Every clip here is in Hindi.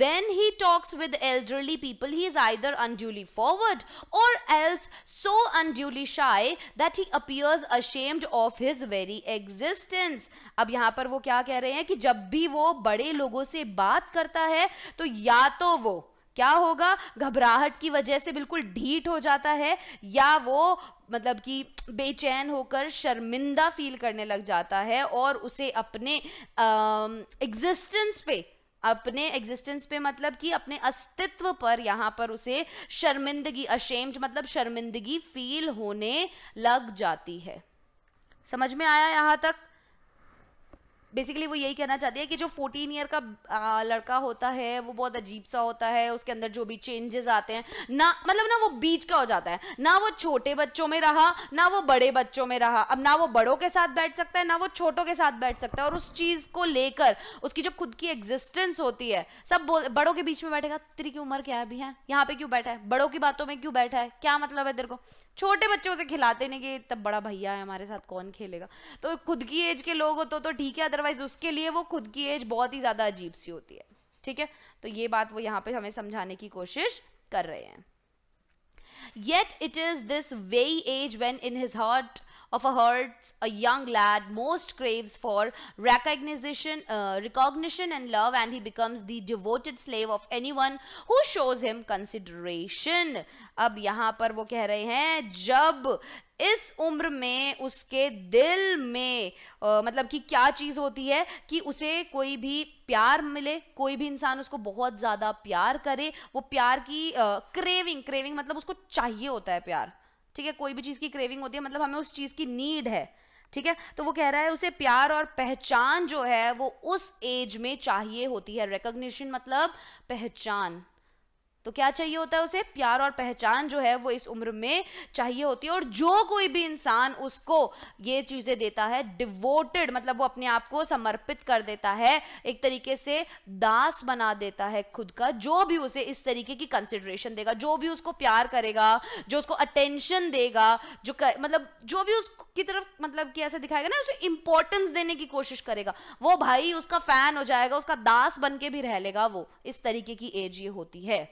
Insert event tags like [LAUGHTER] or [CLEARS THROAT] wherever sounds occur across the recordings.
when he talks with elderly people, he is either unduly forward or else so unduly shy that he appears ashamed of his very existence. ab yahan par wo kya keh rahe hain ki jab bhi wo bade logo se baat karta hai to ya to wo क्या होगा घबराहट की वजह से बिल्कुल ढीठ हो जाता है या वो मतलब कि बेचैन होकर शर्मिंदा फील करने लग जाता है और उसे अपने एग्जिस्टेंस पे अपने एग्जिस्टेंस पे मतलब कि अपने अस्तित्व पर यहां पर उसे शर्मिंदगी अशेम्ड मतलब शर्मिंदगी फील होने लग जाती है समझ में आया यहां तक बेसिकली वो यही कहना चाहती है कि जो 14 ईयर का आ, लड़का होता है वो बहुत अजीब सा होता है उसके अंदर जो भी चेंजेस आते हैं ना मतलब ना वो बीच का हो जाता है ना वो छोटे बच्चों में रहा ना वो बड़े बच्चों में रहा अब ना वो बड़ों के साथ बैठ सकता है ना वो छोटों के साथ बैठ सकता है और उस चीज़ को लेकर उसकी जो खुद की एग्जिस्टेंस होती है सब बड़ों के बीच में बैठेगा तेरी की उम्र क्या है अभी है यहाँ पे क्यों बैठा है बड़ों की बातों में क्यों बैठा है क्या मतलब है तेरे को छोटे बच्चों से खिलाते नहीं कि तब बड़ा भैया है हमारे साथ कौन खेलेगा तो खुद की एज के लोग हो तो, तो ठीक है अदरवाइज अदरवाइज उसके लिए वो खुद की एज बहुत ही ज्यादा अजीब सी होती है ठीक है तो ये बात वो यहां पे हमें समझाने की कोशिश कर रहे हैं yet it is this way age when in his heart of a hurt a young lad most craves for recognization recognition and love and he becomes the devoted slave of anyone who shows him consideration अब यहां पर वो कह रहे हैं जब इस उम्र में उसके दिल में आ, मतलब कि क्या चीज़ होती है कि उसे कोई भी प्यार मिले कोई भी इंसान उसको बहुत ज़्यादा प्यार करे वो प्यार की आ, क्रेविंग क्रेविंग मतलब उसको चाहिए होता है प्यार ठीक है कोई भी चीज़ की क्रेविंग होती है मतलब हमें उस चीज़ की नीड है ठीक है तो वो कह रहा है उसे प्यार और पहचान जो है वो उस एज में चाहिए होती है रिकोगनीशन मतलब पहचान तो क्या चाहिए होता है उसे प्यार और पहचान जो है वो इस उम्र में चाहिए होती है और जो कोई भी इंसान उसको ये चीज़ें देता है डिवोटेड मतलब वो अपने आप को समर्पित कर देता है एक तरीके से दास बना देता है खुद का जो भी उसे इस तरीके की कंसिडरेशन देगा जो भी उसको प्यार करेगा जो उसको अटेंशन देगा जो कर, मतलब जो भी उसकी तरफ मतलब कि ऐसा दिखाएगा ना उसे इंपॉर्टेंस देने की कोशिश करेगा वो भाई उसका फैन हो जाएगा उसका दास बन के भी रह लेगा वो इस तरीके की एज ये होती है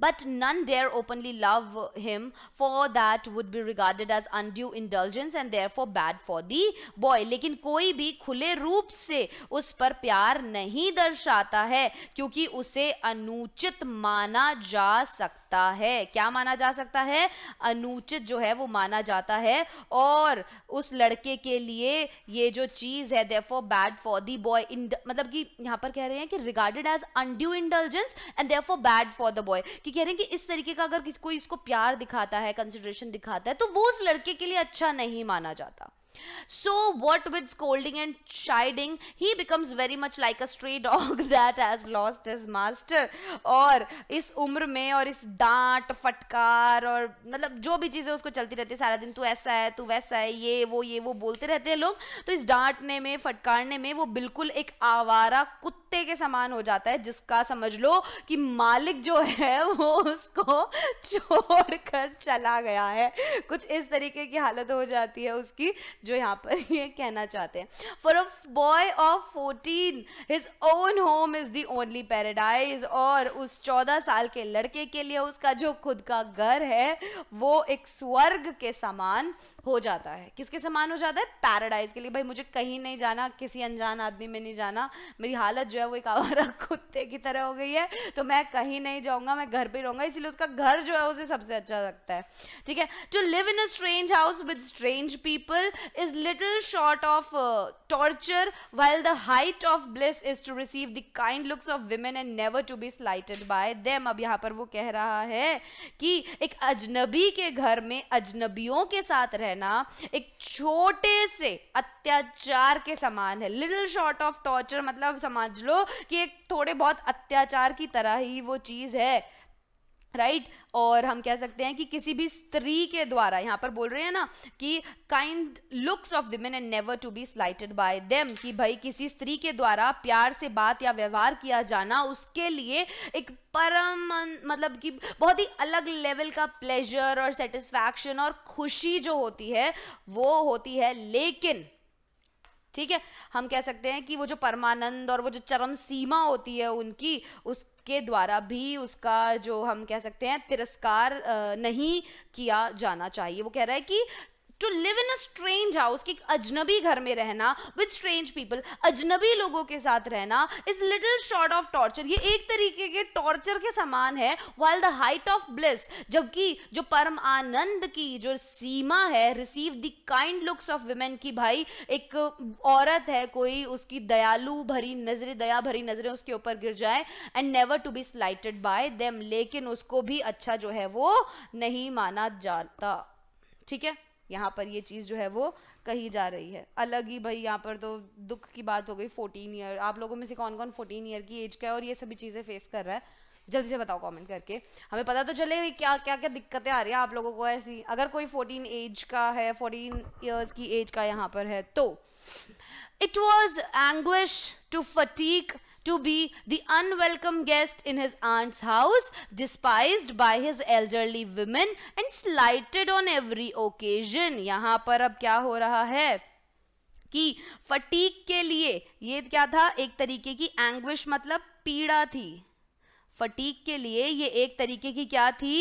but none dare openly love him, for that would be regarded as undue indulgence and therefore bad for the boy. लेकिन कोई भी खुले रूप से उस पर प्यार नहीं दर्शाता है क्योंकि उसे अनुचित माना जा सकता है क्या माना जा सकता है अनुचित जो है वो माना जाता है और उस लड़के के लिए ये जो चीज़ है therefore bad for the boy मतलब कि यहाँ पर कह रहे हैं कि regarded as undue indulgence and therefore bad for the boy कि कह रहे हैं कि इस तरीके का अगर कोई इसको प्यार दिखाता है कंसिडरेशन दिखाता है तो वो उस लड़के के लिए अच्छा नहीं माना जाता So, what with scolding and chiding, he becomes very much like a stray dog [LAUGHS] that has lost his master. और इस उम्र में और इस डांट फटकार और मतलब जो भी चीज़ें उसको चलती रहती है सारा दिन तू ऐसा है तू वैसा है ये वो ये वो बोलते रहते हैं लोग तो इस डांटने में फटकारने में वो बिल्कुल एक आवारा कुत्ते के समान हो जाता है जिसका समझ लो कि मालिक जो है वो उसको [LAUGHS] छोड़ कर चला गया है कुछ इस तरीके की हालत हो जाती है उसकी जो यहाँ पर [LAUGHS] ये कहना चाहते हैं for a boy of fourteen his own home is the only paradise और उस चौदह साल के लड़के के लिए उसका जो खुद का घर है वो एक स्वर्ग के समान हो जाता है किसके समान हो जाता है पैराडाइज के लिए भाई मुझे कहीं नहीं जाना किसी अनजान आदमी में नहीं जाना मेरी हालत जो है वो एक आवारा [LAUGHS] कुत्ते की तरह हो गई है तो मैं कहीं नहीं जाऊंगा मैं घर पर रहूंगा इसीलिए उसका घर जो है उसे सबसे अच्छा लगता है ठीक है to live in a strange house with strange people is little short of torture while the height of bliss is to receive the kind looks of women and never to be slighted by them अब यहाँ पर वो कह रहा है कि एक अजनबी के घर में अजनबियों के साथ रह ना एक छोटे से अत्याचार के समान है लिटिल शॉर्ट ऑफ टॉर्चर मतलब समझ लो कि एक थोड़े बहुत अत्याचार की तरह ही वो चीज़ है राइट right? और हम कह सकते हैं कि किसी भी स्त्री के द्वारा यहाँ पर बोल रहे हैं ना कि kind looks of women and never to be slighted by them कि भाई किसी स्त्री के द्वारा प्यार से बात या व्यवहार किया जाना उसके लिए एक परम मतलब कि बहुत ही अलग लेवल का प्लेजर और सेटिस्फैक्शन और खुशी जो होती है वो होती है लेकिन ठीक है हम कह सकते हैं कि वो जो परमानंद और वो जो चरम सीमा होती है उनकी उसके द्वारा भी उसका जो हम कह सकते हैं तिरस्कार नहीं किया जाना चाहिए वो कह रहा है कि to live in a strange house कि अजनबी घर में रहना विद स्ट्रेंज पीपल अजनबी लोगों के साथ रहना is little short of torture ये एक तरीके के टॉर्चर के समान है while the height of bliss जबकि जो परम आनंद की जो सीमा है receive the kind looks of women की भाई एक औरत है कोई उसकी दयालु भरी नजरें दया भरी नजरें उसके ऊपर गिर जाए and never to be slighted by them लेकिन उसको भी अच्छा जो है वो नहीं माना जाता ठीक है यहाँ पर ये चीज़ जो है वो कही जा रही है अलग ही भाई यहाँ पर तो दुख की बात हो गई फोर्टीन ईयर आप लोगों में से कौन कौन फोर्टीन ईयर की एज का है और ये सभी चीज़ें फेस कर रहा है जल्दी से बताओ कमेंट करके हमें पता तो चले भी क्या क्या क्या दिक्कतें आ रही हैं आप लोगों को ऐसी अगर कोई फोर्टीन एज का है फोर्टीन ईयर्स की एज का यहाँ पर है तो it was anguish to Fatik to be the unwelcome guest in his aunt's house, despised by his elderly women and slighted on every occasion. yahan par ab kya ho raha hai ki Fatik ke liye ye kya tha ek tarike ki anguish matlab peeda thi Fatik के लिए ये एक तरीके की क्या थी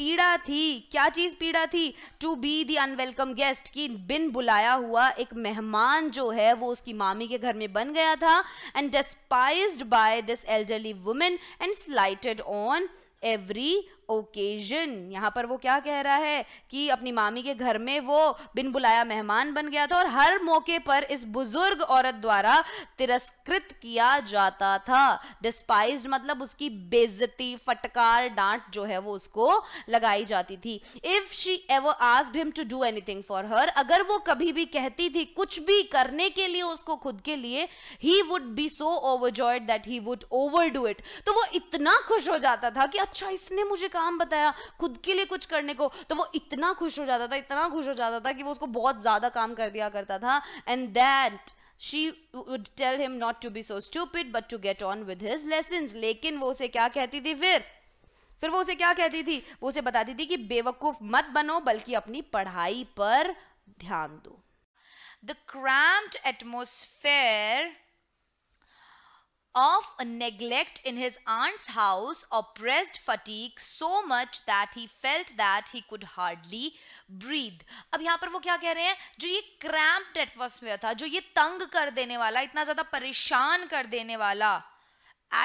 पीड़ा थी क्या चीज पीड़ा थी to be the unwelcome guest की बिन बुलाया हुआ एक मेहमान जो है वो उसकी मामी के घर में बन गया था and despise by this elderly woman and slighted on every occasion यहाँ पर वो क्या कह रहा है कि अपनी मामी के घर में वो बिन बुलाया मेहमान बन गया था और हर मौके पर इस बुजुर्ग औरत द्वारा तिरस्कृत किया जाता था डिस्पाइज मतलब उसकी बेजती फटकार डांट जो है वो उसको लगाई जाती थी if she ever asked him to do anything for her अगर वो कभी भी कहती थी कुछ भी करने के लिए उसको खुद के लिए ही would be so overjoyed that he would overdo it तो वो इतना खुश हो जाता था कि अच्छा इसने मुझे कहा काम बताया खुद के लिए कुछ करने को तो वो इतना खुश हो जाता था इतना खुश हो जाता था कि वो उसको बहुत ज़्यादा काम कर दिया करता था and that she would tell him not to be so stupid but to get on with his lesson लेकिन वो उसे क्या कहती थी फिर फिर वो उसे क्या कहती थी वो उसे बताती थी कि बेवकूफ मत बनो बल्कि अपनी पढ़ाई पर ध्यान दो the cramped atmosphere of a neglect in his aunt's house oppressed fatigue so much that he felt that he could hardly breathe ab yahan par wo kya keh rahe hain jo ye cramped atmosphere tha jo ye tang kar dene wala itna zyada pareshan kar dene wala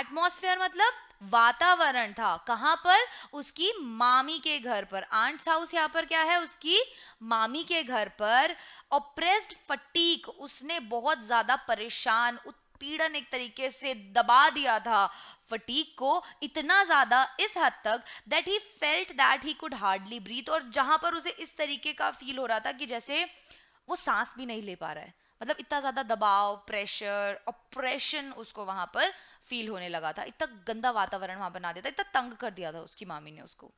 atmosphere matlab वातावरण था कहां पर उसकी मामी के घर पर आंट्स हाउस यहां पर क्या है उसकी मामी के घर पर ऑप्रेस्ड फटीक उसने बहुत ज़्यादा परेशान पीड़न एक तरीके से दबा दिया था फटीक को इतना ज़्यादा इस हद तक that he felt that he could hardly breathe और जहां पर उसे इस तरीके का फील हो रहा था कि जैसे वो सांस भी नहीं ले पा रहा है मतलब इतना ज़्यादा दबाव प्रेशर ऑपरेशन उसको वहां पर फील होने लगा था इतना गंदा वातावरण वहां बना दिया था इतना तंग कर दिया था उसकी मामी ने उसको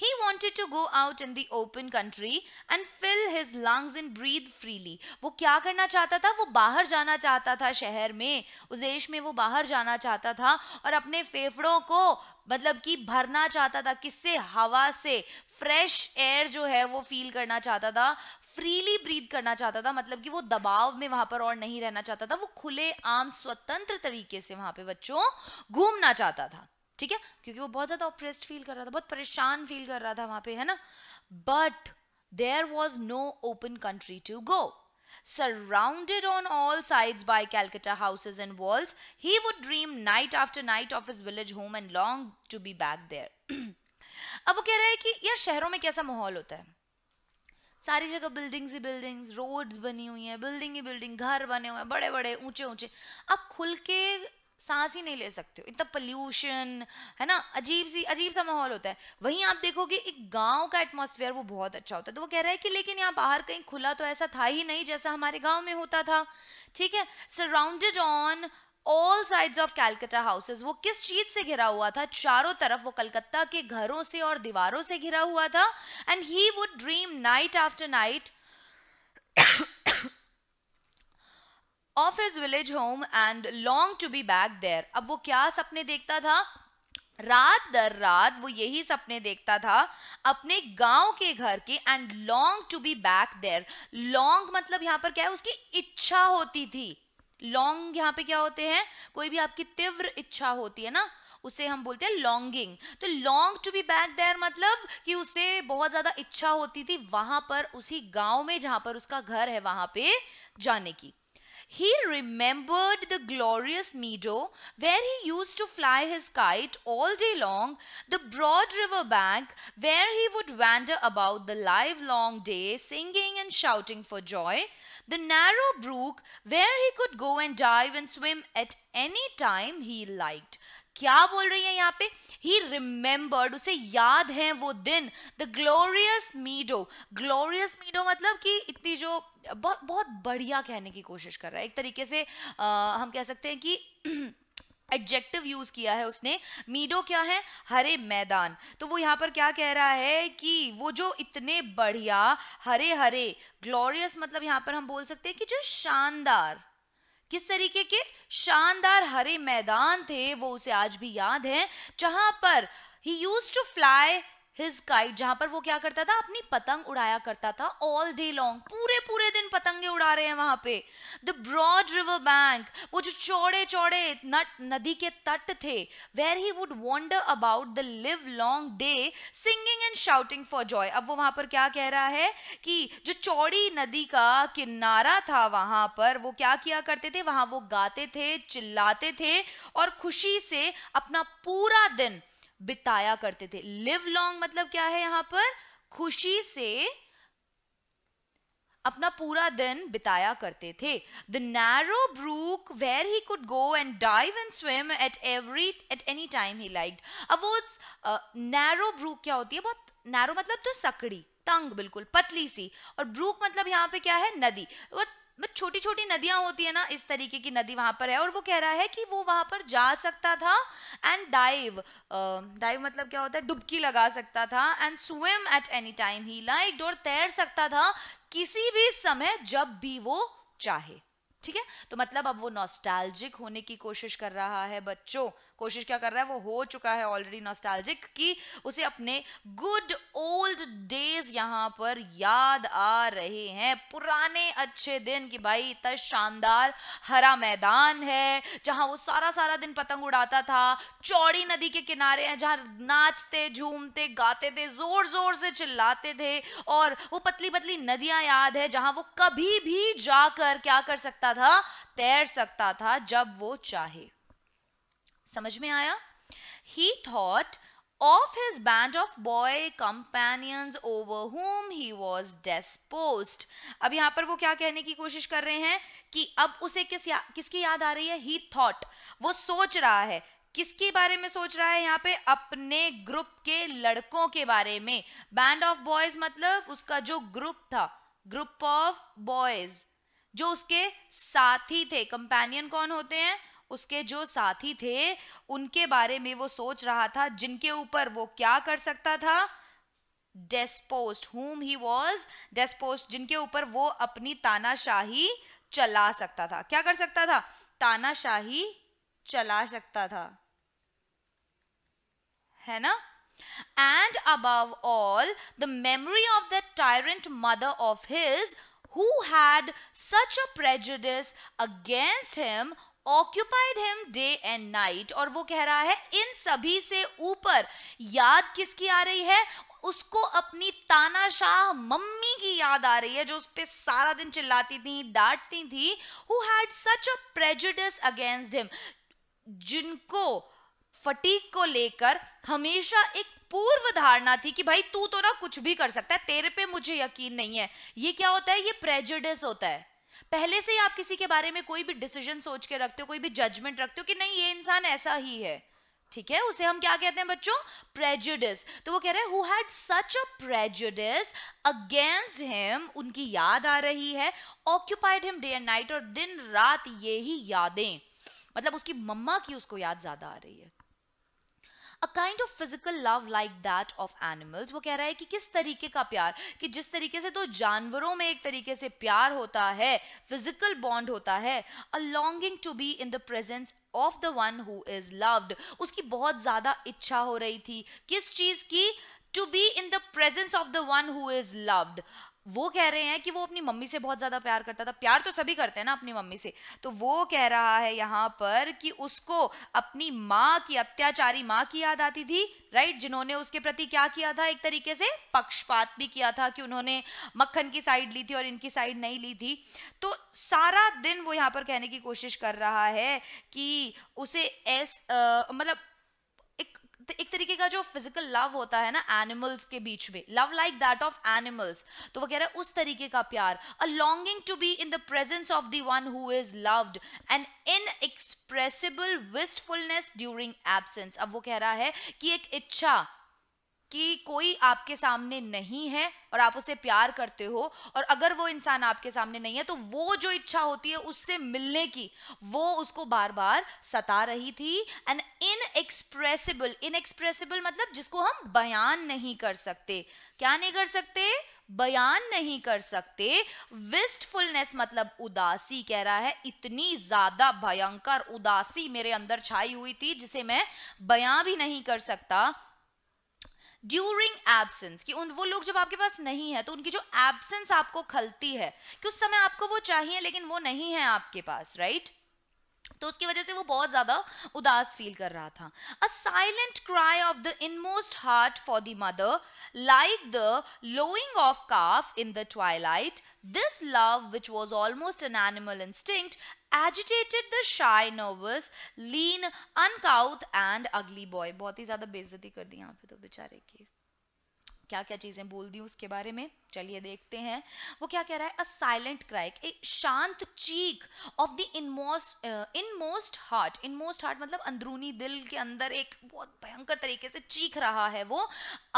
He wanted to go out in the open country and fill his lungs and breathe freely. वो क्या करना चाहता था वो बाहर जाना चाहता था शहर में उस देश में वो बाहर जाना चाहता था और अपने फेफड़ों को मतलब कि भरना चाहता था किससे हवा से फ्रेश एयर जो है वो फील करना चाहता था फ्रीली ब्रीद करना चाहता था मतलब कि वो दबाव में वहां पर और नहीं रहना चाहता था वो खुले आम स्वतंत्र तरीके से वहां पे बच्चों घूमना चाहता था ठीक है क्योंकि वो बहुत ज़्यादा ऑप्रेस्ड फील कर रहा था बहुत परेशान फील कर रहा था वहां पे है ना but there was no open country to go surrounded on all sides by calcutta houses and walls he would dream night after night of his village home and long to be back there अब वो कह रहा है कि यार शहरों में कैसा माहौल होता है सारी जगह buildings ही buildings roads बनी हुई हैं building ही building घर बने हुए हैं बड़े बड़े ऊंचे ऊंचे आप खुल के सांस ही नहीं ले सकते हो इतना पल्यूशन है ना अजीब सी अजीब सा माहौल होता है वहीं आप देखोगे एक गांव का एटमोसफियर वो बहुत अच्छा होता है तो वो कह रहा है कि लेकिन यहाँ बाहर कहीं खुला तो ऐसा था ही नहीं जैसा हमारे गाँव में होता था ठीक है surrounded on all sides of Calcutta houses वो किस चीज से घिरा हुआ था चारों तरफ वो कलकत्ता के घरों से और दीवारों से घिरा हुआ था and he would dream night after night of his village home and long to be back there अब वो क्या सपने देखता था रात दर रात वो यही सपने देखता था अपने गांव के घर के and long to be back there long मतलब यहाँ पर क्या है उसकी इच्छा होती थी लॉन्ग यहाँ पे क्या होते हैं कोई भी आपकी तीव्र इच्छा होती है ना उसे हम बोलते हैं लॉन्गिंग तो long to be back there मतलब कि उसे बहुत ज्यादा इच्छा होती थी वहां पर उसी गांव में जहां पर उसका घर है वहां पे जाने की He remembered the glorious meadow where he used to fly his kite all day long, the broad river bank where he would wander about the livelong day singing and shouting for joy, the narrow brook where he could go and dive and swim at any time he liked, क्या बोल रही है यहाँ पे ही रिमेम्बर्ड उसे याद है वो दिन the glorious meadow glorious meadow मतलब कि इतनी जो बहुत बहुत बढ़िया कहने की कोशिश कर रहा है एक तरीके से आ, हम कह सकते हैं कि एडजेक्टिव [CLEARS THROAT] यूज किया है उसने मीडो क्या है हरे मैदान तो वो यहाँ पर क्या कह रहा है कि वो जो इतने बढ़िया हरे हरे ग्लोरियस मतलब यहाँ पर हम बोल सकते हैं कि जो शानदार किस तरीके के शानदार हरे मैदान थे वो उसे आज भी याद है जहां पर he used to fly his kite जहां पर वो क्या करता था अपनी पतंग उड़ाया करता था ऑल डे लॉन्ग पूरे पूरे दिन पतंगे उड़ा रहे हैं वहां पे द ब्रॉड रिवर बैंक वो जो चौड़े चौड़े नट नदी के तट थे where he would wander about the live long day singing and shouting for joy अब वो वहां पर क्या कह रहा है कि जो चौड़ी नदी का किनारा था वहां पर वो क्या किया करते थे वहां वो गाते थे चिल्लाते थे और खुशी से अपना पूरा दिन बिताया करते थे लिव लॉन्ग मतलब क्या है यहां पर खुशी से अपना पूरा दिन बिताया करते थे the narrow brook where he could go and dive and swim at every at any time he like अब वो नैरो ब्रूक क्या होती है बहुत नैरो मतलब तो सकड़ी तंग बिल्कुल पतली सी और ब्रूक मतलब यहाँ पे क्या है नदी बहुत मतलब छोटी छोटी नदियां होती है ना इस तरीके की नदी वहां पर है और वो कह रहा है कि वो वहां पर जा सकता था एंड डाइव डाइव मतलब क्या होता है डुबकी लगा सकता था and swim at any time he like और तैर सकता था किसी भी समय जब भी वो चाहे ठीक है तो मतलब अब वो नॉस्टैल्जिक होने की कोशिश कर रहा है बच्चों कोशिश क्या कर रहा है वो हो चुका है ऑलरेडी नॉस्टैल्जिक कि उसे अपने गुड ओल्ड डेज यहाँ पर याद आ रहे हैं पुराने अच्छे दिन कि भाई इतना शानदार हरा मैदान है जहाँ वो सारा सारा दिन पतंग उड़ाता था चौड़ी नदी के किनारे हैं जहाँ नाचते झूमते गाते थे जोर जोर से चिल्लाते थे और वो पतली पतली नदियां याद है जहाँ वो कभी भी जाकर क्या कर सकता था तैर सकता था जब वो चाहे समझ में आया he thought of his band of boy companions over home he was desposed अब यहां पर वो क्या कहने की कोशिश कर रहे हैं कि अब उसे किस या, किसकी याद आ रही है ही थॉट वो सोच रहा है किसके बारे में सोच रहा है यहाँ पे अपने ग्रुप के लड़कों के बारे में बैंड ऑफ बॉयज मतलब उसका जो ग्रुप था ग्रुप ऑफ बॉयज जो उसके साथी थे कंपेनियन कौन होते हैं उसके जो साथी थे उनके बारे में वो सोच रहा था जिनके ऊपर वो क्या कर सकता था डेस्पोस्ट हुम ही वॉज डेस्पोस्ट जिनके ऊपर वो अपनी तानाशाही चला सकता था क्या कर सकता था तानाशाही चला सकता था है ना and above all the memory of that tyrant mother of his who had such a prejudice against him occupied him day and night और वो कह रहा है इन सभी से ऊपर याद किसकी आ रही है उसको अपनी तानाशाह मम्मी की याद आ रही है जो उस पर सारा दिन चिल्लाती थी डांटती थी who had such a prejudice against him जिनको फटीक को लेकर हमेशा एक पूर्व धारणा थी कि भाई तू तो ना कुछ भी कर सकता है तेरे पे मुझे यकीन नहीं है ये क्या होता है ये प्रेजुडिस होता है पहले से ही आप किसी के बारे में कोई भी डिसीजन सोच के रखते हो कोई भी जजमेंट रखते हो कि नहीं ये इंसान ऐसा ही है ठीक है उसे हम क्या कहते हैं बच्चों प्रेजुडिस तो वो कह रहे हैं who had such a prejudice against him उनकी याद आ रही है occupied him day and night और दिन रात ये ही यादें मतलब उसकी मम्मा की उसको याद ज्यादा आ रही है a kind of physical love like that of animals वो कह रहा है कि किस तरीके का प्यार कि जिस तरीके से तो जानवरों में एक तरीके से प्यार होता है फिजिकल बॉन्ड होता है a longing to be in the presence of the one who is loved उसकी बहुत ज्यादा इच्छा हो रही थी किस चीज की to be in the presence of the one who is loved वो कह रहे हैं कि वो अपनी मम्मी से बहुत ज़्यादा प्यार करता था प्यार तो सभी करते हैं ना अपनी मम्मी से तो वो कह रहा है यहाँ पर कि उसको अपनी माँ की अत्याचारी माँ की याद आती थी राइट जिन्होंने उसके प्रति क्या किया था एक तरीके से पक्षपात भी किया था कि उन्होंने मक्खन की साइड ली थी और इनकी साइड नहीं ली थी तो सारा दिन वो यहाँ पर कहने की कोशिश कर रहा है कि उसे ऐसा मतलब एक तरीके का जो फिजिकल लव होता है ना एनिमल्स के बीच में love like that of animals तो वो कह रहा है उस तरीके का प्यार a longing to be in the presence of the one who is loved inexpressible wistfulness during absence अब वो कह रहा है कि एक इच्छा कि कोई आपके सामने नहीं है और आप उसे प्यार करते हो और अगर वो इंसान आपके सामने नहीं है तो वो जो इच्छा होती है उससे मिलने की वो उसको बार बार सता रही थी एंड इनएक्सप्रेसिबल इनएक्सप्रेसिबल मतलब जिसको हम बयान नहीं कर सकते क्या नहीं कर सकते बयान नहीं कर सकते विस्टफुलनेस मतलब उदासी कह रहा है इतनी ज्यादा भयंकर उदासी मेरे अंदर छाई हुई थी जिसे मैं बयां भी नहीं कर सकता ड्यूरिंग एबसेंस कि उन वो लोग जब आपके पास नहीं है तो उनकी जो एबसेंस आपको खलती है कि उस समय आपको वो चाहिए लेकिन वो नहीं है आपके पास राइट right? तो उसकी वजह से वो बहुत ज्यादा उदास फील कर रहा था a silent cry of the inmost heart for the mother Like the lowing of calf in the twilight, this love, which was almost an animal instinct, agitated the shy, nervous, lean, uncouth and ugly boy. बहुत ही ज़्यादा बेइज्जती कर दी यहाँ पे तो बेचारे की क्या क्या चीज़ें बोल दी उसके बारे में चलिए देखते हैं वो क्या कह रहा है अ साइलेंट क्राइक ए शांत चीख of the inmost inmost heart inmost heart मतलब अंदरूनी दिल के अंदर एक बहुत भयंकर तरीके से चीख रहा है वो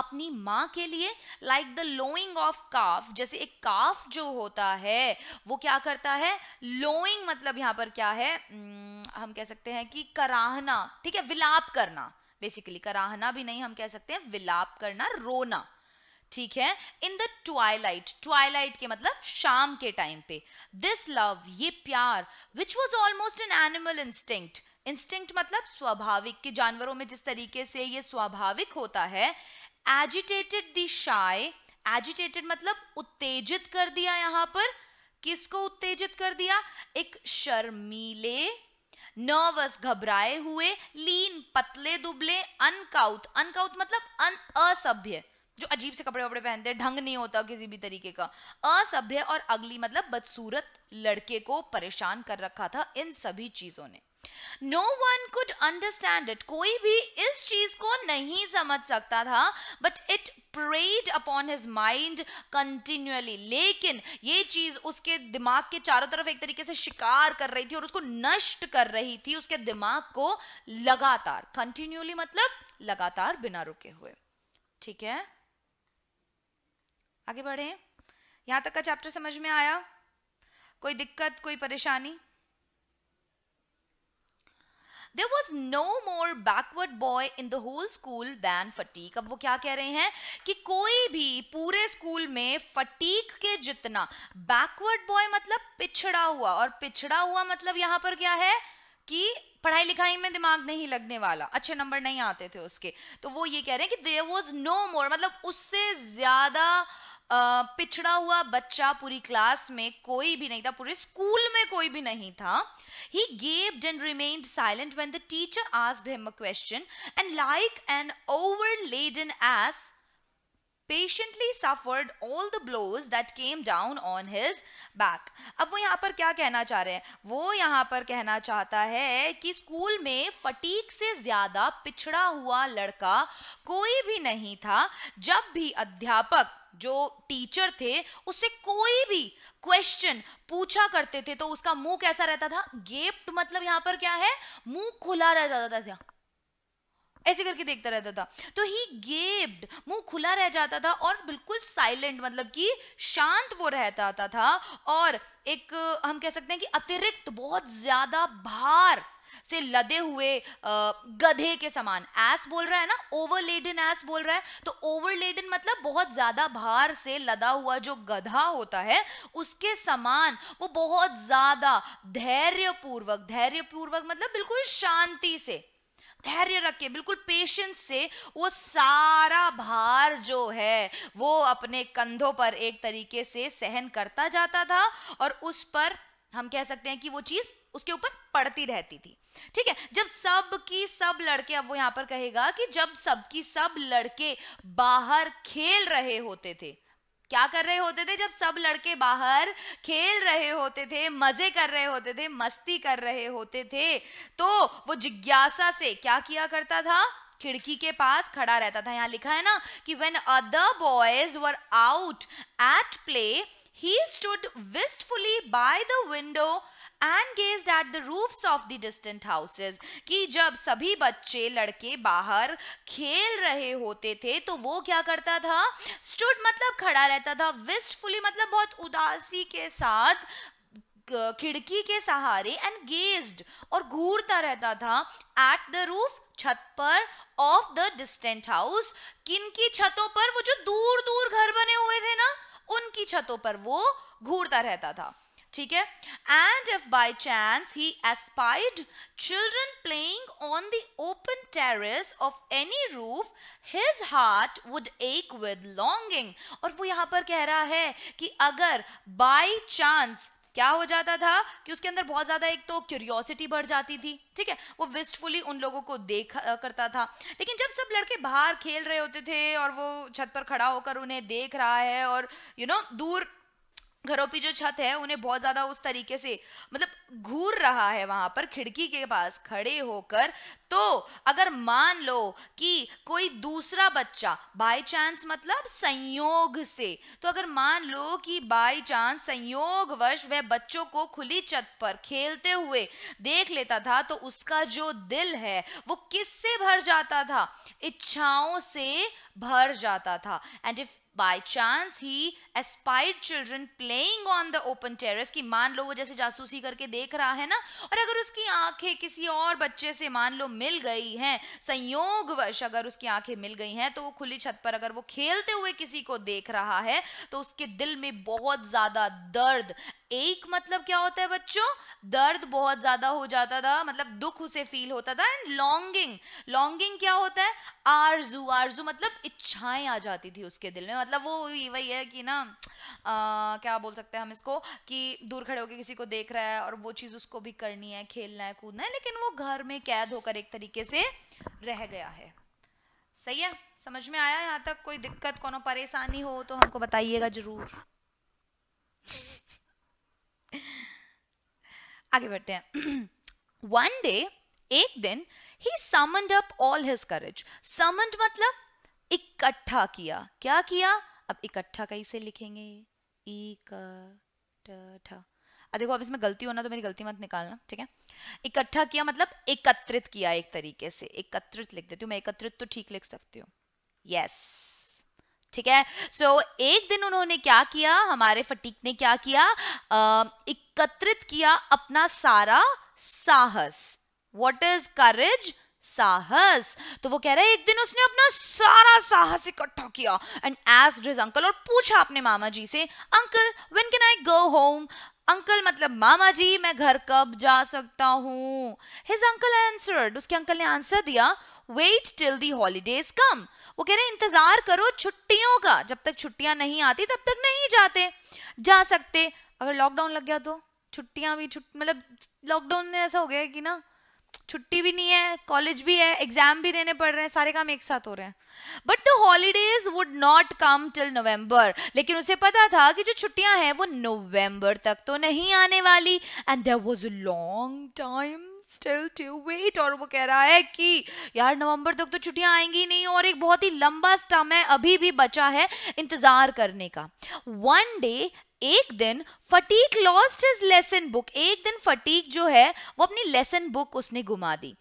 अपनी माँ के लिए like the lowing of calf जैसे एक काफ जो होता है वो क्या करता है लोइंग मतलब यहाँ पर क्या है hmm, हम कह सकते हैं कि कराहना ठीक है विलाप करना बेसिकली कराहना भी नहीं हम कह सकते हैं विलाप करना रोना ठीक है इन द ट्वाइलाइट ट्वाइलाइट के मतलब शाम के टाइम पे दिस लव ये प्यार which was almost an animal instinct instinct मतलब स्वाभाविक के जानवरों में जिस तरीके से ये स्वाभाविक होता है एजिटेटेड दी शाय एजिटेटेड मतलब उत्तेजित कर दिया यहां पर किसको उत्तेजित कर दिया एक शर्मीले नर्वस घबराए हुए लीन पतले दुबले अनकाउत अनकाउत मतलब अन असभ्य जो अजीब से कपड़े वपड़े पहनते हैं ढंग नहीं होता किसी भी तरीके का असभ्य और अगली मतलब बदसूरत लड़के को परेशान कर रखा था इन सभी चीजों ने no one could understand it कोई भी इस चीज को नहीं समझ सकता था but it preyed upon his mind continually लेकिन ये चीज उसके दिमाग के चारों तरफ एक तरीके से शिकार कर रही थी और उसको नष्ट कर रही थी उसके दिमाग को लगातार कंटिन्यूअली मतलब लगातार बिना रुके हुए ठीक है आगे बढ़ें यहाँ तक का चैप्टर समझ में आया कोई दिक्कत कोई परेशानी there was no more backward boy in the whole school than Fatik अब वो क्या कह रहे हैं कि कोई भी पूरे स्कूल में फटीक के जितना बैकवर्ड बॉय मतलब पिछड़ा हुआ और पिछड़ा हुआ मतलब यहां पर क्या है कि पढ़ाई लिखाई में दिमाग नहीं लगने वाला अच्छे नंबर नहीं आते थे उसके तो वो ये कह रहे हैं कि देर वॉज नो मोर मतलब उससे ज्यादा पिछड़ा हुआ बच्चा पूरी क्लास में कोई भी नहीं था पूरे स्कूल में कोई भी नहीं था he gave and remained silent when the teacher ask him a question and like an overladen ass patiently suffered all the blows that came down on his back. अब वो यहाँ पर क्या कहना चाह रहे हैं वो यहाँ पर कहना चाहता है कि स्कूल में फटीक से ज्यादा पिछड़ा हुआ लड़का कोई भी नहीं था जब भी अध्यापक जो टीचर थे उससे कोई भी क्वेश्चन पूछा करते थे तो उसका मुंह कैसा रहता था गेप्ट मतलब यहाँ पर क्या है मुंह खुला रह जाता था ऐसे करके देखता रहता था तो ही गेब्ड मुंह खुला रह जाता था और बिल्कुल साइलेंट मतलब कि शांत वो रहता था, था और एक हम कह सकते हैं कि अतिरिक्त बहुत ज्यादा भार से लदे हुए गधे के समान एस बोल रहा है ना ओवरलेडन एस बोल रहा है तो ओवरलेडन मतलब बहुत ज्यादा भार से लदा हुआ जो गधा होता है उसके समान वो बहुत ज्यादा धैर्यपूर्वक धैर्यपूर्वक मतलब बिल्कुल शांति से धैर्य रख के बिल्कुल पेशेंस से वो सारा भार जो है वो अपने कंधों पर एक तरीके से सहन करता जाता था और उस पर हम कह सकते हैं कि वो चीज उसके ऊपर पड़ती रहती थी ठीक है जब सब की सब लड़के अब वो यहां पर कहेगा कि जब सब की सब लड़के बाहर खेल रहे होते थे क्या कर रहे होते थे जब सब लड़के बाहर खेल रहे होते थे मजे कर रहे होते थे मस्ती कर रहे होते थे तो वो जिज्ञासा से क्या किया करता था खिड़की के पास खड़ा रहता था यहाँ लिखा है ना कि when other boys were out at play he stood wistfully by the window and gaze at the roof of the distant houses कि जब सभी बच्चे लड़के बाहर खेल रहे होते थे तो वो क्या करता था स्टूड मतलब खड़ा रहता था विस्टफुली मतलब बहुत उदासी के साथ खिड़की के सहारे एंड गेज्ड और घूरता रहता था एट द रूफ छत पर ऑफ द डिस्टेंट हाउस किन की छतों पर वो जो दूर दूर घर बने हुए थे ना उनकी छतों पर वो घूरता रहता था ठीक है and if by chance he espied children playing on the open terrace of any roof his heart would ache with longing और वो यहां पर कह रहा है कि अगर बाई चांस क्या हो जाता था कि उसके अंदर बहुत ज्यादा एक तो क्यूरियोसिटी बढ़ जाती थी ठीक है वो विस्टफुली उन लोगों को देख करता था लेकिन जब सब लड़के बाहर खेल रहे होते थे और वो छत पर खड़ा होकर उन्हें देख रहा है और यू you नो know, दूर घरों की जो छत है उन्हें बहुत ज्यादा उस तरीके से मतलब घूर रहा है वहां पर खिड़की के पास खड़े होकर तो अगर मान लो कि कोई दूसरा बच्चा बाय चांस मतलब संयोग से तो अगर मान लो कि बाय चांस वश वह बच्चों को खुली छत पर खेलते हुए देख लेता था तो उसका जो दिल है वो किससे भर जाता था इच्छाओं से भर जाता था and if by chance he aspired children playing on the open terrace की मान लो वो जैसे जासूसी करके देख रहा है ना और अगर उसकी आंखें किसी और बच्चे से मान लो मिल गई हैं संयोगवश अगर उसकी आंखें मिल गई हैं तो वो खुली छत पर अगर वो खेलते हुए किसी को देख रहा है तो उसके दिल में बहुत ज्यादा दर्द एक मतलब क्या होता है बच्चों दर्द बहुत ज्यादा हो जाता था मतलब दुख उसे फील होता था एंड लॉन्गिंग लॉन्गिंग क्या होता है आरजू आरजू मतलब इच्छाएं आ जाती थी उसके दिल में मतलब वो वही है कि ना आ, क्या बोल सकते हैं हम इसको कि दूर खड़े होकर किसी को देख रहा है और वो चीज उसको भी करनी है खेलना है कूदना है लेकिन वो घर में कैद होकर एक तरीके से रह गया है सही है समझ में आया यहाँ तक कोई दिक्कत कोनो परेशानी हो तो हमको बताइएगा जरूर आगे बढ़ते हैं वन [CLEARS THROAT] डे एक दिन he summoned up all his courage summoned मतलब इकट्ठा किया क्या किया अब इकट्ठा कैसे लिखेंगे इकट्ठा देखो अब इसमें गलती होना तो मेरी गलती मत निकालना ठीक है इकट्ठा किया मतलब एकत्रित किया एक तरीके से एकत्रित लिख देती हूँ मैं एकत्रित तो ठीक लिख सकती हूँ यस yes. ठीक है सो so, एक दिन उन्होंने क्या किया हमारे फटीक ने क्या किया एकत्रित किया अपना सारा साहस वॉट इज करेज साहस तो वो कह रहा है एक दिन उसने अपना सारा साहस इकट्ठा किया एंड एज हिज अंकल और पूछा अपने मामा जी से uncle when can I go home uncle मतलब मामा जी मैं घर कब जा सकता हूं हिज अंकल एंसर्ड उसके अंकल ने आंसर दिया wait till the holidays come वो कह रहे हैं इंतजार करो छुट्टियों का जब तक छुट्टियां नहीं आती तब तक नहीं जाते जा सकते अगर लॉकडाउन लग गया तो छुट्टियां भी छुट मतलब लॉकडाउन में ऐसा हो गया कि ना छुट्टी भी नहीं है कॉलेज भी है एग्जाम भी देने पड़ रहे हैं सारे काम एक साथ हो रहे हैं but the holidays would not come till November लेकिन उसे पता था कि जो छुट्टियां हैं वो नवंबर तक तो नहीं आने वाली and there was a long time still to wait और वो कह रहा है कि यार नवंबर तक तो छुट्टियां आएंगी नहीं और एक बहुत ही लंबा स्टम है अभी भी बचा है इंतजार करने का वन डे एक दिन Fatik lost his lesson book एक दिन फटीक जो है वो अपनी लेसन बुक उसने गुमा दी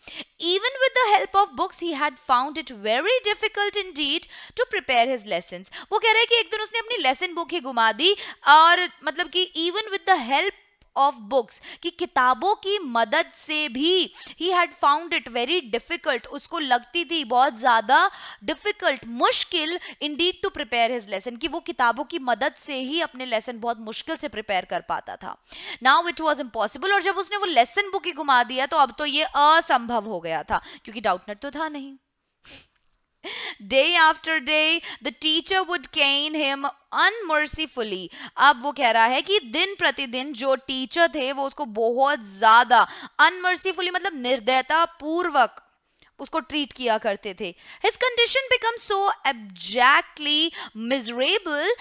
even with the help of books he had found it very difficult indeed to prepare his lesson वो कह रहा है कि एक दिन उसने अपनी लेसन बुक ही गुमा दी और मतलब कि even with the help of books कि किताबों की मदद से भी he had found it very difficult उसको लगती थी बहुत ज़्यादा डिफिकल्ट मुश्किल deed to prepare his lesson कि वो किताबों की मदद से ही अपने लेसन बहुत मुश्किल से प्रिपेयर कर पाता था नाउ इट वॉज इम्पॉसिबल और जब उसने वो लेसन बुक ही घुमा दिया तो अब तो ये असंभव हो गया था क्योंकि डाउटनेट तो था नहीं Day after day, the teacher would cane him अनमर्सीफुली अब वो कह रहा है कि दिन प्रतिदिन जो टीचर थे वो उसको बहुत ज्यादा अनमर्सीफुली मतलब निर्दयता पूर्वक उसको ट्रीट किया करते थे his condition become so abjectly miserable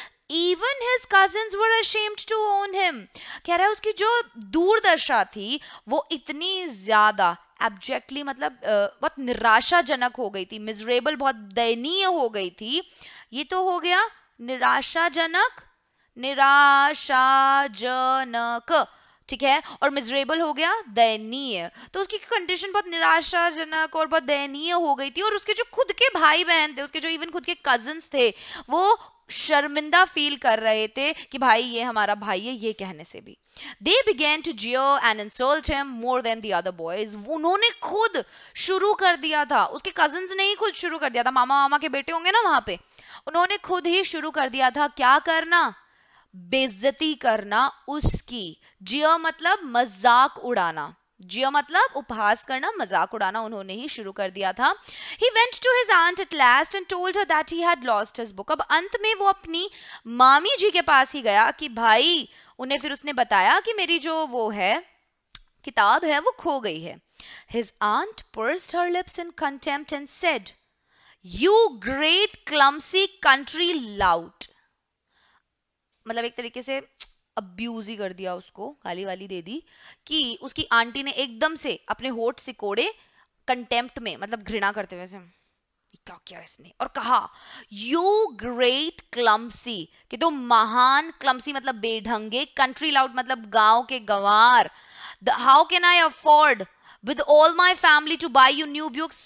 even his cousins were ashamed to own him कह रहा है उसकी जो दूरदर्शा थी वो इतनी ज्यादा एब्जेक्टली मतलब बहुत निराशाजनक हो गई थी मिजरेबल बहुत दयनीय हो गई थी ये तो हो गया निराशाजनक निराशाजनक ठीक है और मिजरेबल हो गया दयनीय तो उसकी कंडीशन बहुत निराशाजनक और बहुत दयनीय हो गई थी और उसके जो खुद के भाई बहन थे उसके जो इवन खुद के कजन्स थे वो शर्मिंदा फील कर रहे थे कि भाई ये हमारा भाई है ये कहने से भी they began to jeer and insult him more than the other boys उन्होंने खुद शुरू कर दिया था उसके कजन ने ही खुद शुरू कर दिया था मामा मामा के बेटे होंगे ना वहां पे उन्होंने खुद ही शुरू कर दिया था क्या करना बेजती करना उसकी जियो मतलब मजाक उड़ाना जियो मतलब उपहास करना मजाक उड़ाना उन्होंने ही शुरू कर दिया था he went to his aunt at last and told her that he had lost his book अब अंत में वो अपनी मामी जी के पास ही गया कि भाई उन्हें फिर उसने बताया कि मेरी जो वो है किताब है वो खो गई है his aunt pursed her lips in contempt and said you great clumsy country lout मतलब एक तरीके से अब्यूज ही कर दिया उसको गाली वाली दे दी कि उसकी आंटी ने एकदम से अपने होठ सिकोड़े कंटेम्प्ट में मतलब घृणा करते हुए से क्या किया इसने और कहा यू ग्रेट क्लम्सी कि तो महान क्लम्सी मतलब बेढंगे कंट्री लाउड मतलब गांव के गवार how can I afford with all my family to buy you new books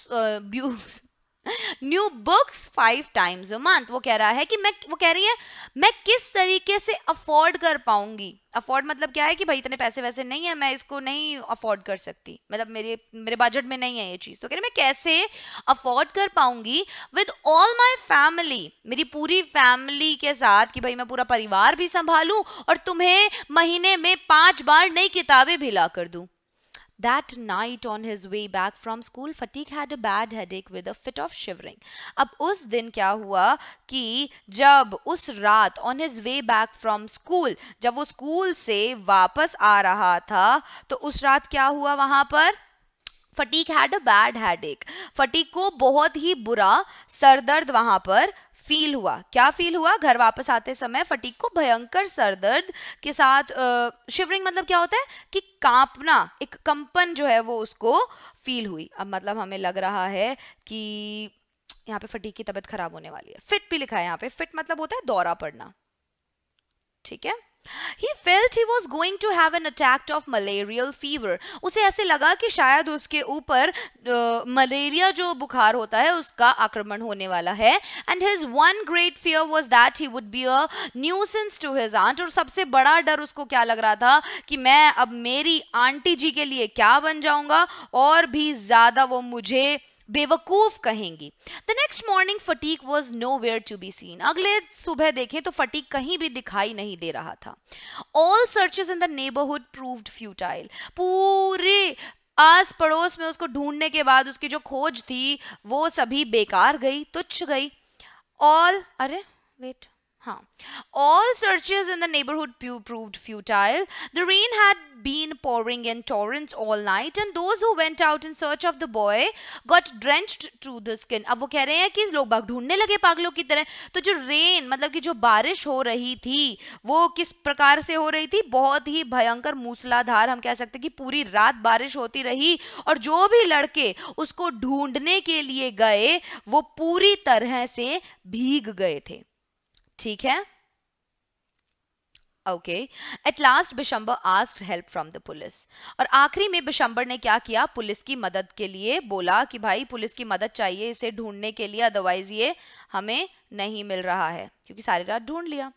books new books five times a month वो कह रहा है कि मैं वो कह रही है मैं किस तरीके से अफोर्ड कर पाऊंगी अफोर्ड मतलब क्या है कि भाई इतने पैसे वैसे नहीं है मैं इसको नहीं अफोर्ड कर सकती मतलब मेरे मेरे बजट में नहीं है ये चीज़ तो कह रही मैं कैसे अफोर्ड कर पाऊंगी विद ऑल माय फैमिली मेरी पूरी फैमिली के साथ कि भाई मैं पूरा परिवार भी संभालू और तुम्हें महीने में पांच बार नई किताबें भी ला कर दूं That night on his way back from school, fatik had a bad headache with a fit of shivering. ab us din kya hua ki jab us raat on his way back from school, jab wo school se wapas aa raha tha to us raat kya hua wahan par Phatik had a bad head एक फटीक को बहुत ही बुरा सरदर्द वहां पर फील हुआ क्या फील हुआ घर वापस आते समय फटीक को भयंकर सरदर्द के साथ शिवरिंग मतलब क्या होता है कि कांपना एक कंपन जो है वो उसको फील हुई अब मतलब हमें लग रहा है कि यहाँ पे फटीक की तबीयत खराब होने वाली है फिट भी लिखा है यहाँ पे फिट मतलब होता है दौरा पड़ना ठीक है He felt he was going to have an attack of malarial fever. उसे ऐसे लगा कि शायद उसके ऊपर malaria जो बुखार होता है उसका आक्रमण होने वाला है And his one great fear was that he would be a nuisance to his aunt. और सबसे बड़ा डर उसको क्या लग रहा था कि मैं अब मेरी आंटी जी के लिए क्या बन जाऊंगा और भी ज़्यादा वो मुझे बेवकूफ कहेंगी the next morning Phatik was nowhere to be seen अगले सुबह देखें तो फटीक कहीं भी दिखाई नहीं दे रहा था all searches in the neighbourhood proved futile पूरे आस पड़ोस में उसको ढूंढने के बाद उसकी जो खोज थी वो सभी बेकार गई तुच्छ गई ऑल अरे वेट हाँ all searches in the neighbourhood proved futile the rain had been pouring and torrents all night and those who went out in search of the boy got drenched to the skin अब वो कह रहे हैं कि लोग बाग ढूंढने लगे पागलों की तरह तो जो रेन मतलब कि जो बारिश हो रही थी वो किस प्रकार से हो रही थी बहुत ही भयंकर मूसलाधार हम कह सकते कि पूरी रात बारिश होती रही और जो भी लड़के उसको ढूंढने के लिए गए वो पूरी तरह से भीग गए थे ठीक है okay at last Bishambar ask help from the police और आखिरी में बिशंबर ने क्या किया पुलिस की मदद के लिए बोला कि भाई पुलिस की मदद चाहिए इसे ढूंढने के लिए अदरवाइज ये हमें नहीं मिल रहा है क्योंकि सारी रात ढूंढ लिया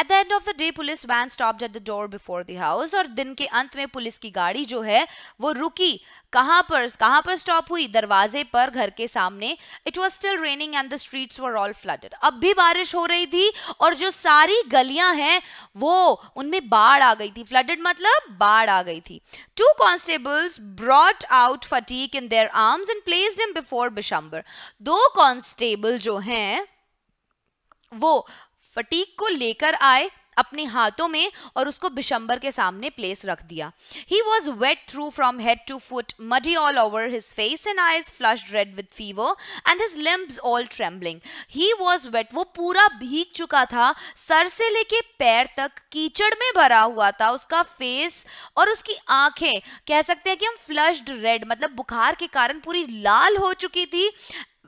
at the end of the day police van stop at the door before the house और दिन के अंत में पुलिस की गाड़ी जो है वो रुकी कहाँ पर कहाँ पर स्टॉप हुई दरवाजे पर घर के सामने it was still raining and the streets were all flooded अब भी बारिश हो रही थी और जो सारी गलियां हैं वो उनमें बाढ़ आ गई थी फ्लडेड मतलब बाढ़ आ गई थी two constables brought out Phatik in their arms and placed him before Bishambar दो कॉन्स्टेबल जो हैं वो फटीक को लेकर आए अपने हाथों में और उसको बिशंबर के सामने प्लेस रख दिया he was wet through from head to foot muddy all over his face and eyes flush red with fever and his limbs all trembling he was wet वो पूरा भीग चुका था सर से लेके पैर तक कीचड़ में भरा हुआ था उसका फेस और उसकी आंखें कह सकते हैं कि हम फ्लश्ड रेड मतलब बुखार के कारण पूरी लाल हो चुकी थी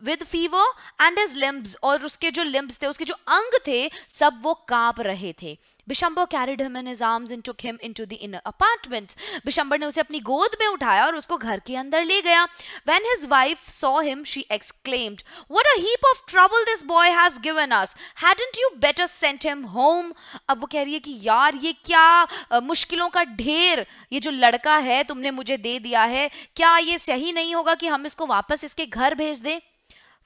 with fever and his limbs और उसके जो लिम्ब्स थे उसके जो अंग थे सब वो कांप रहे थे Bishambar carried him in his arms and him into the inner apartments Bishambar ने उसे अपनी गोद में उठाया और उसको घर के अंदर ले गया when his wife saw him she exclaimed what a heap of trouble this boy has given us hadn't you better sent him home अब वो कह रही है कि यार ये क्या आ, मुश्किलों का ढेर ये जो लड़का है तुमने मुझे दे दिया है क्या ये सही नहीं होगा कि हम इसको वापस इसके घर भेज दें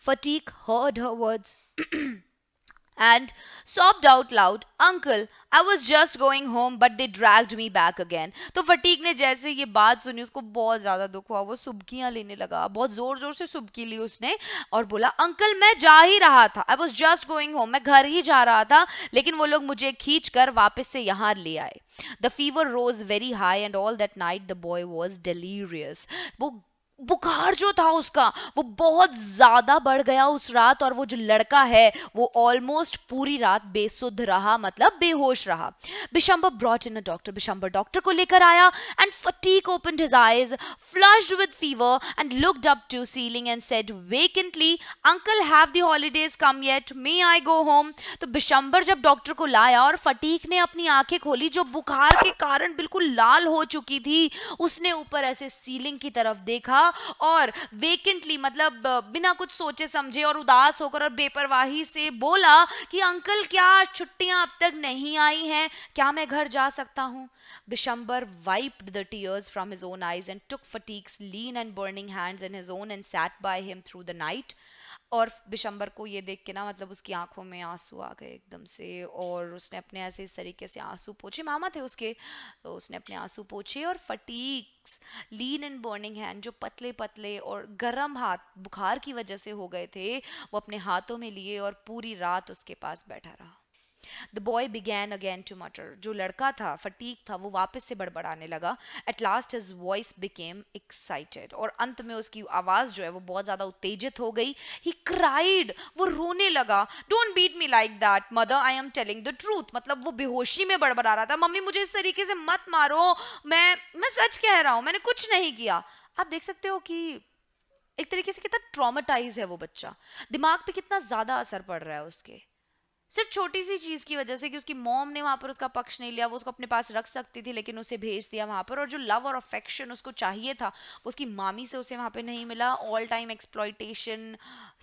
Fatigue heard her words [CLEARS THROAT] and sobbed out loud, Uncle, I was just going home but they dragged me back again तो फटीक ने जैसे ये बात सुनी उसको बहुत ज़्यादा दुख हुआ वो सुबकियाँ लेने लगा बहुत ज़ोर ज़ोर से सुबकी ली उसने और बोला अंकल मैं जा ही रहा था I was just going home मैं घर ही जा रहा था लेकिन वो लोग मुझे खींच कर वापस से यहाँ ले आए the fever rose very high and all that night the boy was delirious वो बुखार जो था उसका वो बहुत ज़्यादा बढ़ गया उस रात और वो जो लड़का है वो ऑलमोस्ट पूरी रात बेसुध रहा मतलब बेहोश रहा Bishambar brought in a doctor Bishambar doctor को लेकर आया and Phatik open his eyes flushed with fever and looked up to ceiling and said vacantly uncle have the holidays come yet may I go home तो बिशंबर जब डॉक्टर को लाया और फटीक ने अपनी आंखें खोली जो बुखार के कारण बिल्कुल लाल हो चुकी थी उसने ऊपर ऐसे सीलिंग की तरफ देखा और वेकेंटली मतलब बिना कुछ सोचे समझे और उदास होकर और बेपरवाही से बोला कि अंकल क्या छुट्टियां अब तक नहीं आई हैं क्या मैं घर जा सकता हूँ Bishambar wiped the tears from his own eyes and took Phatik's lean and burning hands in his own and sat by him through the night और बिशंबर को ये देख के ना मतलब उसकी आंखों में आंसू आ गए एकदम से और उसने अपने ऐसे इस तरीके से आंसू पोछे मामा थे उसके तो उसने अपने आंसू पोछे और Phatik's lean and burning hand जो पतले पतले और गर्म हाथ बुखार की वजह से हो गए थे वो अपने हाथों में लिए और पूरी रात उसके पास बैठा रहा the boy began again to mutter जो लड़का था फटीक था वो वापस से बड़बड़ाने लगा at last his voice became excited और अंत में उसकी आवाज़ जो है वो बहुत ज़्यादा उत्तेजित हो गई ही क्राइड वो रोने लगा don't beat me like that mother I am telling the truth मतलब वो बेहोशी में बड़बड़ा रहा था मम्मी मुझे इस तरीके से मत मारो मैं मैं सच कह रहा हूं मैंने कुछ नहीं किया आप देख सकते हो कि एक तरीके से कितना ट्रॉमेटाइज है वो बच्चा दिमाग पे कितना ज़्यादा असर पड़ रहा है उसके सिर्फ छोटी सी चीज़ की वजह से कि उसकी मॉम ने वहां पर उसका पक्ष नहीं लिया वो उसको अपने पास रख सकती थी लेकिन उसे भेज दिया वहां पर और जो लव और अफेक्शन उसको चाहिए था उसकी मामी से उसे वहां पर नहीं मिला ऑल टाइम एक्सप्लॉयटेशन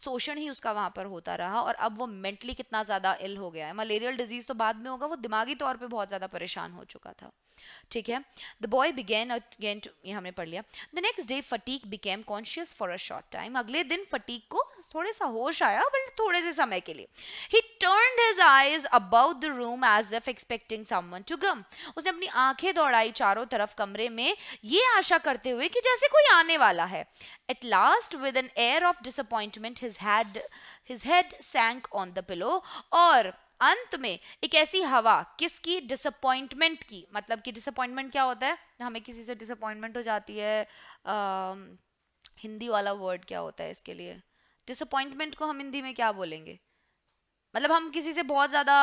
शोषण ही उसका वहां पर होता रहा और अब वो मेंटली कितना ज़्यादा इल हो गया है मलेरियल डिजीज़ तो बाद में होगा वो दिमागी तौर पर बहुत ज़्यादा परेशान हो चुका था ठीक है द बॉय बिगेन अगेन ये हमने पढ़ लिया the next day Phatik became conscious for a short time अगले दिन फटीक को थोड़े सा होश आया बल्कि थोड़े से समय के लिए he turn opened his eyes about the room as if expecting someone to come उसने अपनी आंखें दौड़ाई चारों तरफ कमरे में ये आशा करते हुए कि जैसे कोई आने वाला है at last with an air of disappointment his head his head sank on the pillow और अंत में एक ऐसी हवा किसकी डिसअपॉइंटमेंट की मतलब कि डिसअपॉइंटमेंट क्या होता है हमें किसी से डिसअपॉइंटमेंट हो जाती है आ, हिंदी वाला वर्ड क्या होता है इसके लिए डिसअपॉइंटमेंट को हम हिंदी में क्या बोलेंगे मतलब हम किसी से बहुत ज़्यादा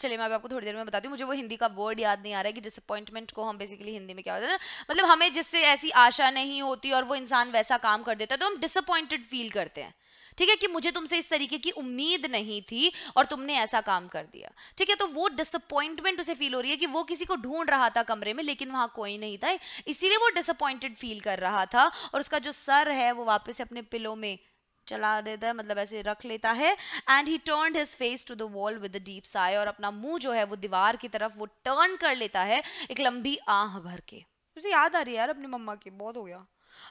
चलिए मैं आपको थोड़ी देर में बताती हूँ मुझे वो हिंदी का वर्ड याद नहीं आ रहा है कि डिसअपॉइंटमेंट को हम बेसिकली हिंदी में क्या होता है ना मतलब हमें जिससे ऐसी आशा नहीं होती और वो इंसान वैसा काम कर देता है तो हम डिसअपॉइंटेड फील करते हैं ठीक है कि मुझे तुमसे इस तरीके की उम्मीद नहीं थी और तुमने ऐसा काम कर दिया ठीक है तो वो डिसअपॉइंटमेंट उसे फील हो रही है कि वो किसी को ढूंढ रहा था कमरे में लेकिन वहां कोई नहीं था इसीलिए वो डिसअपॉइंटेड फील कर रहा था और उसका जो सर है वो वापस अपने पिलो में चला देता है मतलब ऐसे रख लेता है and he turn his face to the wall with deep sigh और अपना मुंह जो है वो दीवार की तरफ वो टर्न कर लेता है एक लंबी आह भर के उसे याद आ रही है यार अपनी मम्मा की बहुत हो गया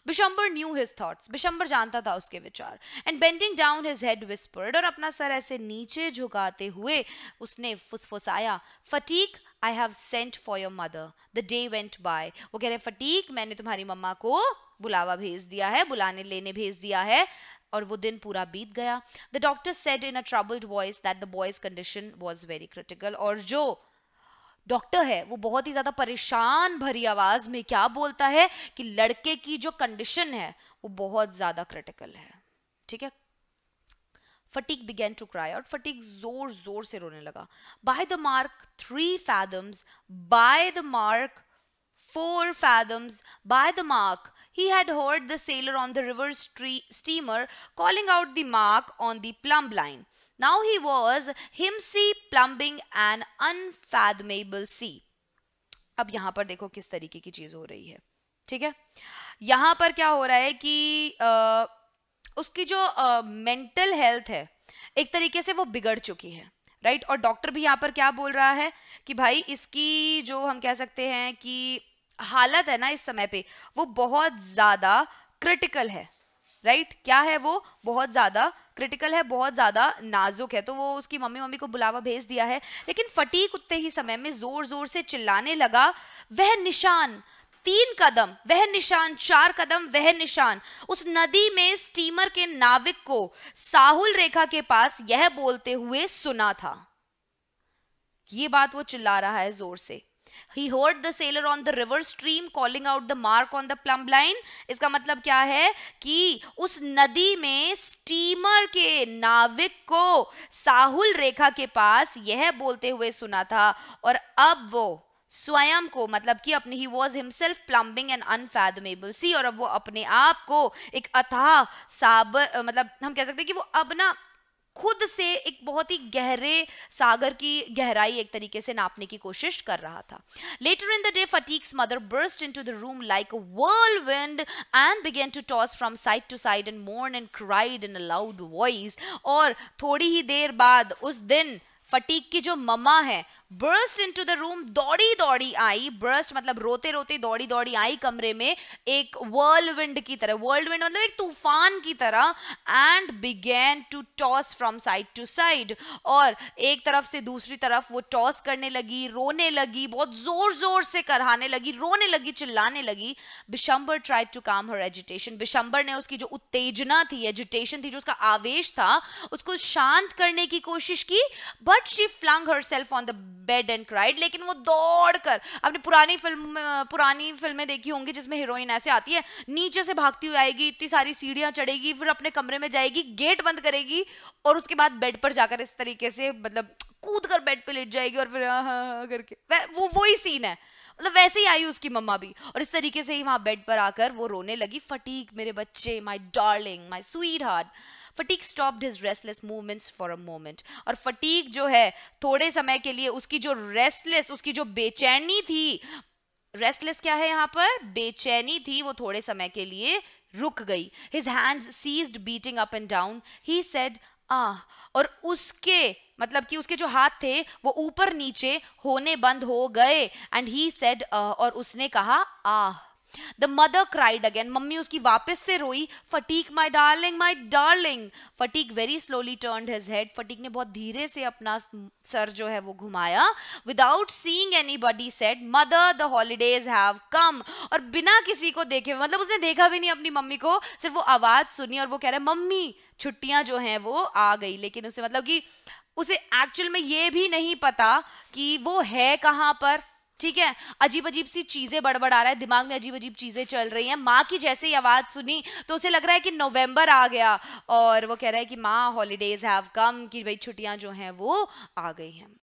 Bishambar knew his thoughts Bishambar जानता था उसके विचार and bending down his head whispered और अपना सर ऐसे नीचे झुकाते हुए उसने फुसफुसाया Phatik I have sent for your mother the day went by वो कह रहे हैं फटीक मैंने तुम्हारी मम्मा को बुलावा भेज दिया है बुलाने लेने भेज दिया है और वो दिन पूरा बीत गया the doctor said in a troubled voice that the boy's condition was very critical और जो डॉक्टर है वो बहुत ही ज़्यादा परेशान भरी आवाज़ में क्या बोलता है कि लड़के की जो कंडीशन है वो बहुत ज़्यादा क्रिटिकल है ठीक है फटीक बिगेन टू क्राई और फटीक जोर जोर से रोने लगा by the mark three fathoms by the mark four fathoms by the mark he had heard the sailor on the river steamer calling out the mark on the plumb line. Now he was himself plumbing an unfathomable sea. अब यहाँ पर देखो किस तरीके की चीज़ हो रही है ठीक है यहाँ पर क्या हो रहा है कि आ, उसकी जो मेंटल हेल्थ है एक तरीके से वो बिगड़ चुकी है राइट और डॉक्टर भी यहां पर क्या बोल रहा है कि भाई इसकी जो हम कह सकते हैं कि हालत है ना इस समय पे वो बहुत ज़्यादा क्रिटिकल है राइट right? क्या है वो बहुत ज़्यादा क्रिटिकल है बहुत ज़्यादा नाजुक है तो वो उसकी मम्मी मम्मी को बुलावा भेज दिया है लेकिन फटीक उतने ही समय में ज़ोर ज़ोर से चिल्लाने लगा वह निशान तीन कदम वह निशान चार कदम वह निशान उस नदी में स्टीमर के नाविक को साहुल रेखा के पास यह बोलते हुए सुना था ये बात वो चिल्ला रहा है जोर से he heard the sailor on the river stream calling out the mark on the plumb line iska matlab kya hai ki us nadi mein steamer ke navik ko sahul rekha ke paas यह bolte hue suna tha aur ab wo स्वयं को मतलब कि अपने he was himself plumbing and unfathomable sea और अब वो अपने आप को एक अथाह साबर मतलब हम कह सकते हैं कि वो अब ना खुद से एक बहुत ही गहरे सागर की गहराई एक तरीके से नापने की कोशिश कर रहा था later in the day Phatik's mother burst into the room like world whirlwind and began to toss from side to side and मोर्न and cried in a loud voice और थोड़ी ही देर बाद उस दिन फटीक की जो ममा है burst into the room दौड़ी दौड़ी आई बर्स्ट मतलब रोते रोते दौड़ी दौड़ी आई कमरे में एक वर्ल्ड विंड की तरह वर्ल्ड विंड मतलब एक तूफान की तरह and began to toss from side to side और एक तरफ से दूसरी तरफ वो टॉस करने लगी रोने लगी बहुत जोर जोर से करहाने लगी रोने लगी चिल्लाने लगी बिशंबर ट्राइड टू काम हर एजुटेशन बिशंबर ने उसकी जो उत्तेजना थी एजुटेशन थी जो उसका आवेश था उसको शांत करने की कोशिश की but she flung herself on the bed and cried लेकिन वो दौड़ कर अपनी पुरानी फिल्म पुरानी फिल्में देखी होंगी जिसमें हीरोइन ऐसे आती है नीचे से भागती हुई आएगी इतनी सारी सीढ़ियां चढ़ेगी फिर अपने कमरे में जाएगी गेट बंद करेगी और उसके बाद बेड पर जाकर इस तरीके से मतलब कूद कर बेड पर लेट जाएगी और फिर हाँ हाँ, हाँ करके वो वही सीन है मतलब वैसे ही आई उसकी मम्मा भी और इस तरीके से ही वहां बेड पर आकर वो रोने लगी फटीक मेरे बच्चे my darling my sweetheart Phatik stop his restless movements for a moment और फटीक जो है थोड़े समय के लिए उसकी जो रेस्टलेस उसकी जो बेचैनी थी रेस्टलेस क्या है यहाँ पर बेचैनी थी वो थोड़े समय के लिए रुक गई his hands ceased beating up and down he said ah हाँ, और उसके मतलब कि उसके जो हाथ थे वो ऊपर नीचे होने बंद हो गए एंड ही सेड और उसने कहा ah the mother cried again मम्मी उसकी वापस से रोई Phatik my darling my darling Phatik very slowly turn his head Phatik ने बहुत धीरे से अपना सर जो है वो घुमाया without seeing body said mother the holidays have come और बिना किसी को देखे मतलब उसने देखा भी नहीं अपनी मम्मी को सिर्फ वो आवाज सुनी और वो कह रहे हैं मम्मी छुट्टियां जो हैं वो आ गई लेकिन उसे मतलब कि उसे एक्चुअल में ये भी नहीं पता कि वो है कहाँ पर ठीक है अजीब अजीब सी चीजें बड़बड़ा रहा है दिमाग में अजीब अजीब चीजें चल रही हैं माँ की जैसे ही आवाज सुनी तो उसे लग रहा है कि नवंबर आ गया और वो कह रहा है कि माँ हॉलीडेज हैव कम कि भाई छुट्टियां जो हैं वो आ गई हैं